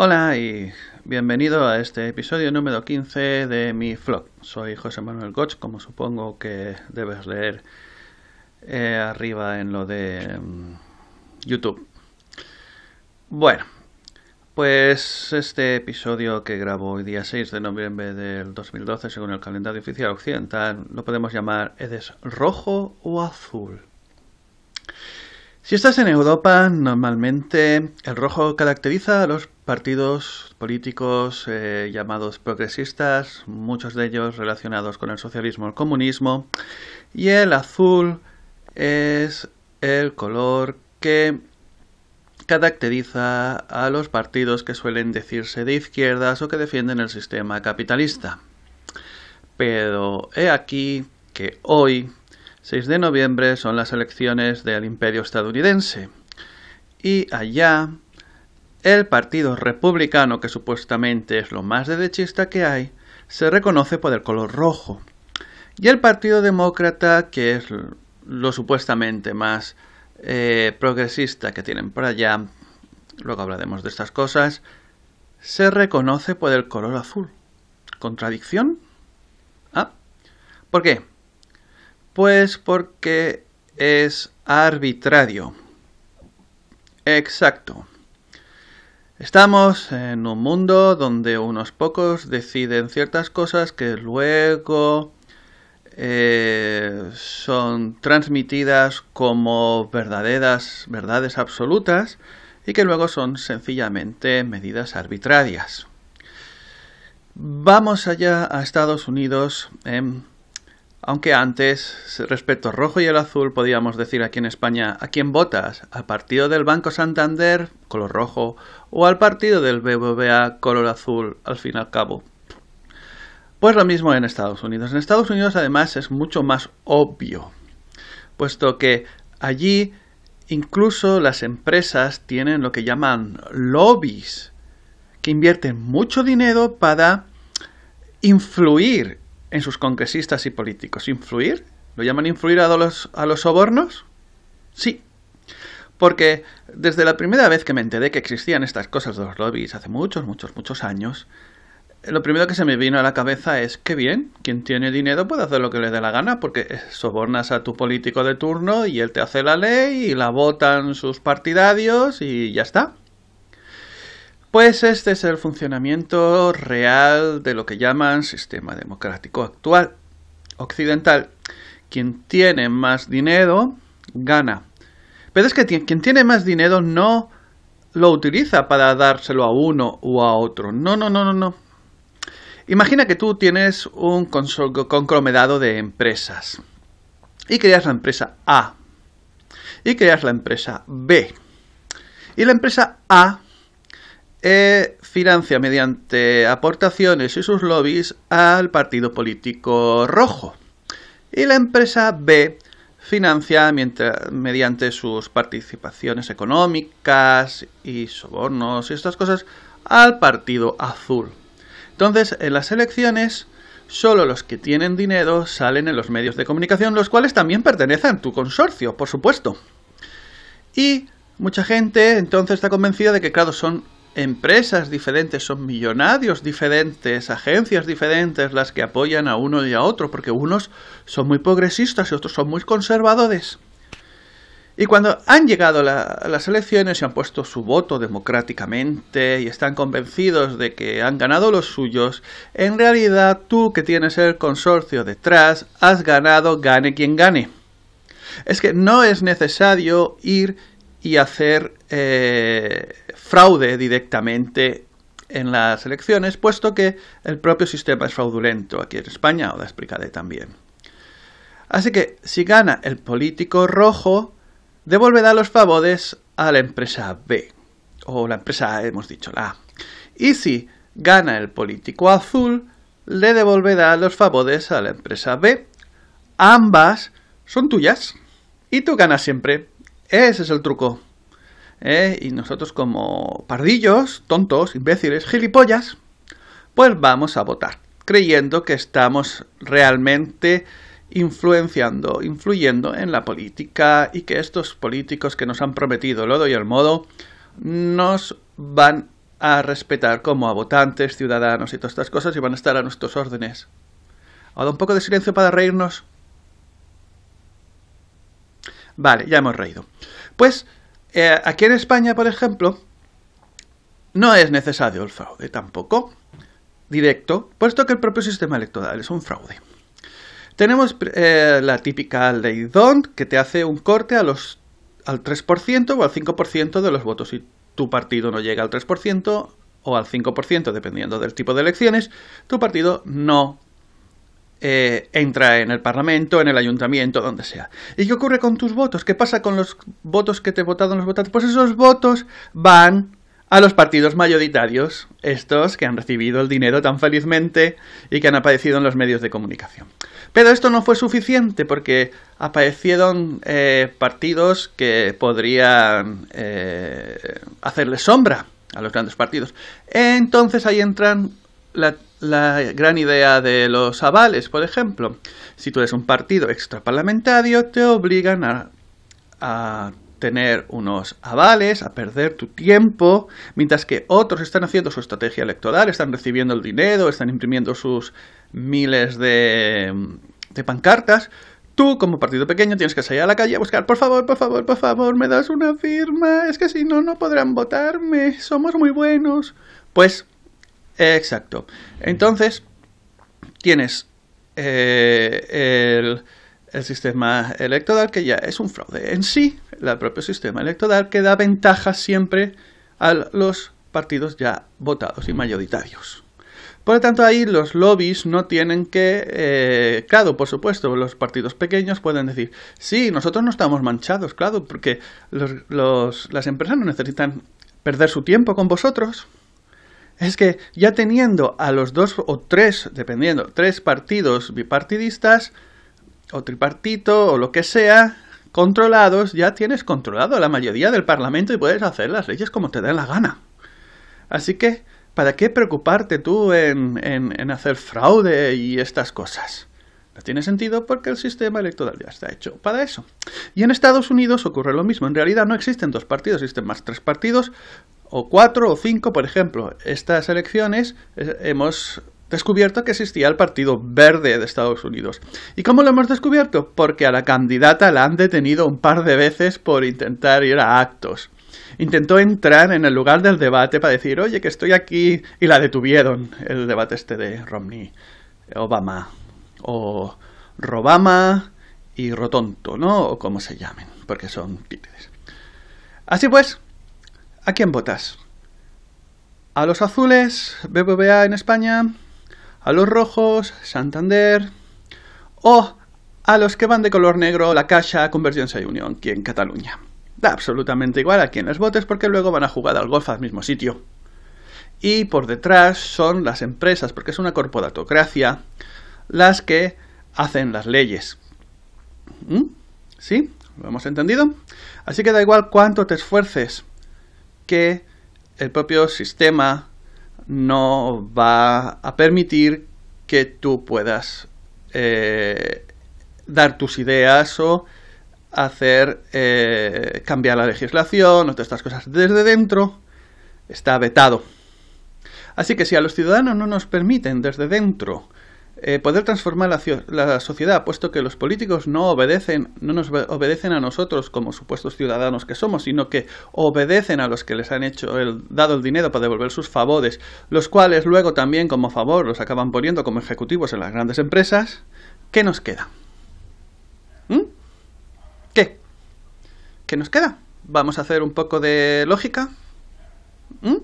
Hola y bienvenido a este episodio número 15 de mi vlog. Soy José Manuel Goch, como supongo que debes leer eh, arriba en lo de mm, YouTube. Bueno, pues este episodio que grabo hoy día 6 de noviembre del 2012 según el calendario oficial occidental lo podemos llamar ¿Edes rojo o azul? Si estás en Europa, normalmente el rojo caracteriza a los partidos políticos eh, llamados progresistas, muchos de ellos relacionados con el socialismo o el comunismo, y el azul es el color que caracteriza a los partidos que suelen decirse de izquierdas o que defienden el sistema capitalista. Pero he aquí que hoy, 6 de noviembre, son las elecciones del imperio estadounidense. Y allá el Partido Republicano, que supuestamente es lo más derechista que hay, se reconoce por el color rojo. Y el Partido Demócrata, que es lo supuestamente más eh, progresista que tienen por allá, luego hablaremos de estas cosas, se reconoce por el color azul. ¿Contradicción? Ah, ¿por qué? Pues porque es arbitrario. Exacto. Estamos en un mundo donde unos pocos deciden ciertas cosas que luego eh, son transmitidas como verdaderas verdades absolutas y que luego son sencillamente medidas arbitrarias. Vamos allá a Estados Unidos. en... Aunque antes, respecto al rojo y el azul, podíamos decir aquí en España, ¿a quién votas? ¿Al partido del Banco Santander, color rojo, o al partido del BBVA, color azul, al fin y al cabo? Pues lo mismo en Estados Unidos. En Estados Unidos además es mucho más obvio, puesto que allí incluso las empresas tienen lo que llaman lobbies, que invierten mucho dinero para influir en sus congresistas y políticos. ¿Influir? ¿Lo llaman influir a los, a los sobornos? Sí. Porque desde la primera vez que me enteré que existían estas cosas de los lobbies, hace muchos, muchos, muchos años, lo primero que se me vino a la cabeza es que bien, quien tiene dinero puede hacer lo que le dé la gana, porque sobornas a tu político de turno y él te hace la ley y la votan sus partidarios y ya está. Pues este es el funcionamiento real de lo que llaman sistema democrático actual occidental. Quien tiene más dinero gana. Pero es que quien tiene más dinero no lo utiliza para dárselo a uno o a otro. No, no, no, no, no. Imagina que tú tienes un conglomerado de empresas y creas la empresa A y creas la empresa B. Y la empresa A e financia mediante aportaciones y sus lobbies al partido político rojo. Y la empresa B financia mediante sus participaciones económicas y sobornos y estas cosas al partido azul. Entonces, en las elecciones, solo los que tienen dinero salen en los medios de comunicación, los cuales también pertenecen a tu consorcio, por supuesto. Y mucha gente entonces está convencida de que, claro, son empresas diferentes, son millonarios diferentes, agencias diferentes las que apoyan a uno y a otro, porque unos son muy progresistas y otros son muy conservadores. Y cuando han llegado a las elecciones y han puesto su voto democráticamente y están convencidos de que han ganado los suyos, en realidad tú que tienes el consorcio detrás has ganado, gane quien gane. Es que no es necesario ir y hacer eh, fraude directamente en las elecciones, puesto que el propio sistema es fraudulento aquí en España, la explicaré también. Así que si gana el político rojo, devolverá los favores a la empresa B, o la empresa A, hemos dicho la A. Y si gana el político azul, le devolverá los favores a la empresa B. Ambas son tuyas y tú ganas siempre. Ese es el truco. Eh, y nosotros como pardillos, tontos, imbéciles, gilipollas, pues vamos a votar, creyendo que estamos realmente influenciando, influyendo en la política y que estos políticos que nos han prometido lodo y el modo nos van a respetar como a votantes, ciudadanos y todas estas cosas y van a estar a nuestros órdenes. Ahora un poco de silencio para reírnos. Vale, ya hemos reído. Pues eh, aquí en España, por ejemplo, no es necesario el fraude tampoco directo, puesto que el propio sistema electoral es un fraude. Tenemos eh, la típica ley DONT que te hace un corte a los, al 3% o al 5% de los votos. Si tu partido no llega al 3% o al 5%, dependiendo del tipo de elecciones, tu partido no eh, entra en el Parlamento, en el Ayuntamiento, donde sea. ¿Y qué ocurre con tus votos? ¿Qué pasa con los votos que te votaron los votantes? Pues esos votos van a los partidos mayoritarios, estos que han recibido el dinero tan felizmente y que han aparecido en los medios de comunicación. Pero esto no fue suficiente porque aparecieron eh, partidos que podrían eh, hacerle sombra a los grandes partidos. Entonces ahí entran la la gran idea de los avales, por ejemplo. Si tú eres un partido extraparlamentario, te obligan a, tener unos avales, a perder tu tiempo, mientras que otros están haciendo su estrategia electoral, están recibiendo el dinero, están imprimiendo sus miles de, de pancartas. Tú, como partido pequeño, tienes que salir a la calle a buscar, por favor, por favor, por favor, me das una firma, es que si no, no podrán votarme, somos muy buenos. Pues Exacto. Entonces, tienes eh, el, sistema electoral, que ya es un fraude en sí, el propio sistema electoral, que da ventaja siempre a los partidos ya votados y mayoritarios. Por lo tanto, ahí los lobbies no tienen que... Eh, claro, por supuesto, los partidos pequeños pueden decir, sí, nosotros no estamos manchados, claro, porque las empresas no necesitan perder su tiempo con vosotros, es que ya teniendo a los dos o tres, dependiendo, tres partidos bipartidistas o tripartito o lo que sea, controlados, ya tienes controlado la mayoría del Parlamento y puedes hacer las leyes como te den la gana. Así que, ¿para qué preocuparte tú en, en, en hacer fraude y estas cosas? No tiene sentido porque el sistema electoral ya está hecho para eso. Y en Estados Unidos ocurre lo mismo. En realidad no existen dos partidos, existen más tres partidos, o cuatro o cinco, por ejemplo, estas elecciones eh, hemos descubierto que existía el Partido Verde de Estados Unidos. ¿Y cómo lo hemos descubierto? Porque a la candidata la han detenido un par de veces por intentar ir a actos. Intentó entrar en el lugar del debate para decir, oye, que estoy aquí, y la detuvieron, el debate este de Romney, Obama, o Robama y Rotonto, ¿no? O como se llamen, porque son títeres. Así pues, ¿A quién votas? A los azules, BBVA en España, a los rojos, Santander, o a los que van de color negro, la Caixa, Convergencia y Unión, aquí en Cataluña. Da absolutamente igual a quién les votes porque luego van a jugar al golf al mismo sitio. Y por detrás son las empresas, porque es una corporatocracia, las que hacen las leyes. ¿Mm? ¿Sí? ¿Lo hemos entendido? Así que da igual cuánto te esfuerces, que el propio sistema no va a permitir que tú puedas eh, dar tus ideas o hacer eh, cambiar la legislación o todas estas cosas desde dentro está vetado. Así que si a los ciudadanos no nos permiten desde dentro eh, poder transformar la, sociedad, puesto que los políticos no obedecen, no nos obedecen a nosotros como supuestos ciudadanos que somos, sino que obedecen a los que les han hecho el, dado el dinero para devolver sus favores, los cuales luego también como favor los acaban poniendo como ejecutivos en las grandes empresas. ¿Qué nos queda? ¿Mm? ¿Qué? ¿Qué nos queda? Vamos a hacer un poco de lógica. ¿Mm?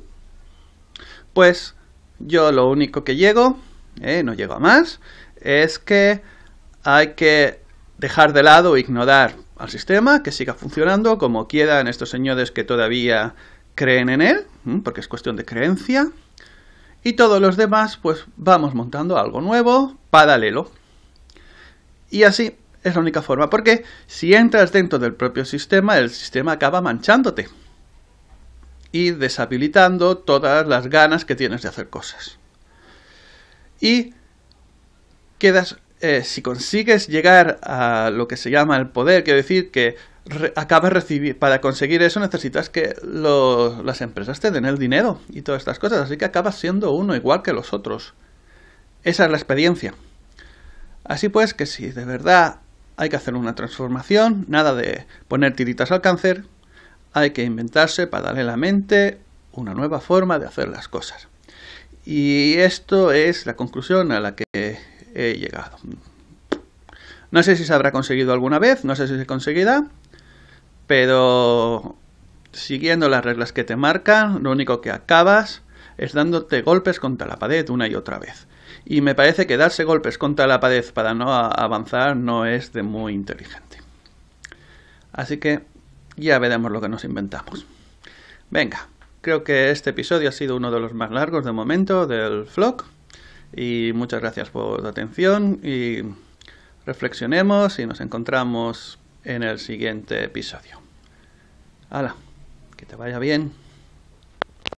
Pues yo lo único que llego ¿eh? no llega a más, es que hay que dejar de lado, e ignorar al sistema, que siga funcionando como quieran estos señores que todavía creen en él, porque es cuestión de creencia, y todos los demás pues vamos montando algo nuevo, paralelo. Y así es la única forma, porque si entras dentro del propio sistema, el sistema acaba manchándote y deshabilitando todas las ganas que tienes de hacer cosas y quedas, eh, si consigues llegar a lo que se llama el poder, quiero decir que recibir, para conseguir eso necesitas que las empresas te den el dinero y todas estas cosas, así que acabas siendo uno igual que los otros. Esa es la experiencia. Así pues que si de verdad hay que hacer una transformación, nada de poner tiritas al cáncer, hay que inventarse paralelamente una nueva forma de hacer las cosas. Y esto es la conclusión a la que he llegado. No sé si se habrá conseguido alguna vez, no sé si se conseguirá, pero siguiendo las reglas que te marcan, lo único que acabas es dándote golpes contra la pared una y otra vez. Y me parece que darse golpes contra la pared para no avanzar no es de muy inteligente. Así que ya veremos lo que nos inventamos. Venga, Creo que este episodio ha sido uno de los más largos de momento del vlog. Y muchas gracias por la atención y reflexionemos y nos encontramos en el siguiente episodio. Hala, que te vaya bien.